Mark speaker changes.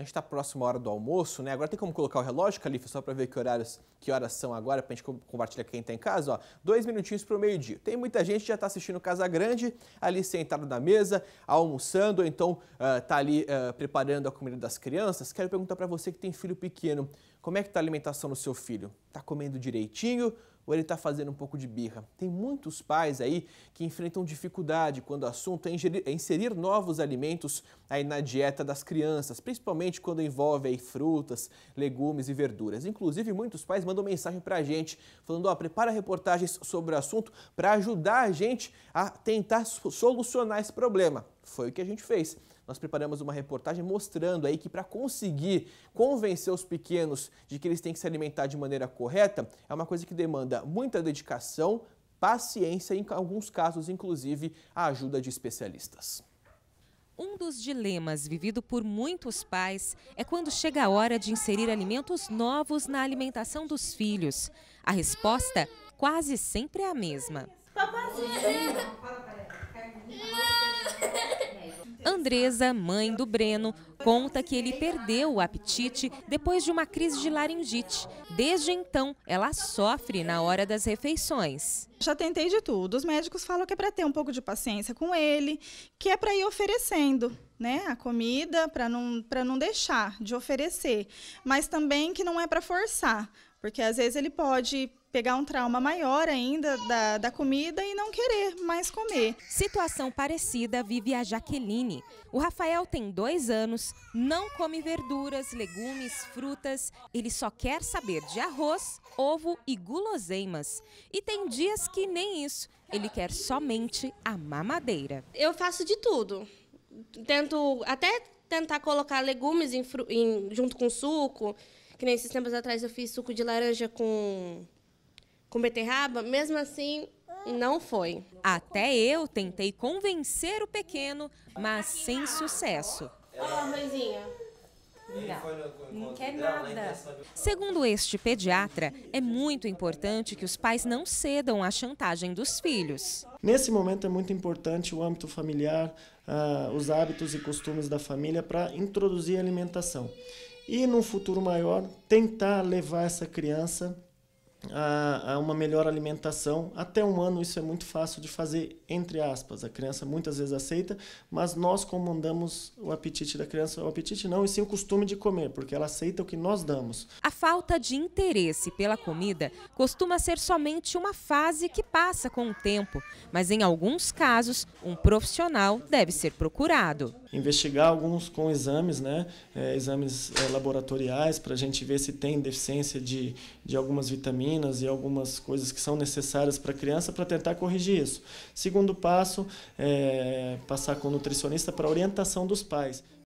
Speaker 1: A gente está próximo à hora do almoço, né? Agora tem como colocar o relógio, Califa, só para ver que horários, que horas são agora, para a gente compartilhar quem está em casa. Ó, dois minutinhos para o meio-dia. Tem muita gente que já está assistindo Casa Grande, ali sentado na mesa, almoçando, ou então está ah, uh, ali uh, preparando a comida das crianças. Quero perguntar para você que tem filho pequeno, como é que está a alimentação do seu filho? Está comendo direitinho ou ele está fazendo um pouco de birra? Tem muitos pais aí que enfrentam dificuldade quando o assunto é, ingerir, é inserir novos alimentos aí na dieta das crianças, principalmente quando envolve aí frutas, legumes e verduras. Inclusive, muitos pais mandam mensagem para a gente falando, ó, prepara reportagens sobre o assunto para ajudar a gente a tentar solucionar esse problema. Foi o que a gente fez. Nós preparamos uma reportagem mostrando aí que para conseguir convencer os pequenos de que eles têm que se alimentar de maneira correta, é uma coisa que demanda muita dedicação, paciência e, em alguns casos, inclusive, a ajuda de especialistas.
Speaker 2: Um dos dilemas vivido por muitos pais é quando chega a hora de inserir alimentos novos na alimentação dos filhos. A resposta quase sempre é a mesma. Papazinho, Andresa, mãe do Breno, conta que ele perdeu o apetite depois de uma crise de laringite. Desde então, ela sofre na hora das refeições. Já tentei de tudo. Os médicos falam que é para ter um pouco de paciência com ele, que é para ir oferecendo. Né, a comida para não, não deixar de oferecer, mas também que não é para forçar, porque às vezes ele pode pegar um trauma maior ainda da, da comida e não querer mais comer. Situação parecida vive a Jaqueline. O Rafael tem dois anos, não come verduras, legumes, frutas. Ele só quer saber de arroz, ovo e guloseimas. E tem dias que nem isso. Ele quer somente a mamadeira. Eu faço de tudo. Tento até tentar colocar legumes em, em, junto com suco. Que nem esses tempos atrás eu fiz suco de laranja com com beterraba, mesmo assim não foi. Até eu tentei convencer o pequeno, mas sem sucesso. Olá, mãezinha. Não, não quer né, nada. Segundo este pediatra, é muito importante que os pais não cedam à chantagem dos filhos.
Speaker 3: Nesse momento é muito importante o âmbito familiar, uh, os hábitos e costumes da família para introduzir a alimentação. E num futuro maior, tentar levar essa criança a, a, uma melhor alimentação. Até um ano isso é muito fácil de fazer, entre aspas. A criança muitas vezes aceita, mas nós comandamos o apetite da criança. O apetite não, e sim o costume de comer, porque ela aceita o que nós damos.
Speaker 2: A falta de interesse pela comida costuma ser somente uma fase que passa com o tempo, mas em alguns casos, um profissional deve ser procurado
Speaker 3: investigar alguns com exames, né? É, exames é, laboratoriais para a gente ver se tem deficiência de, de algumas vitaminas e algumas coisas que são necessárias para a criança para tentar corrigir isso. Segundo passo, é, passar com o nutricionista para orientação dos pais.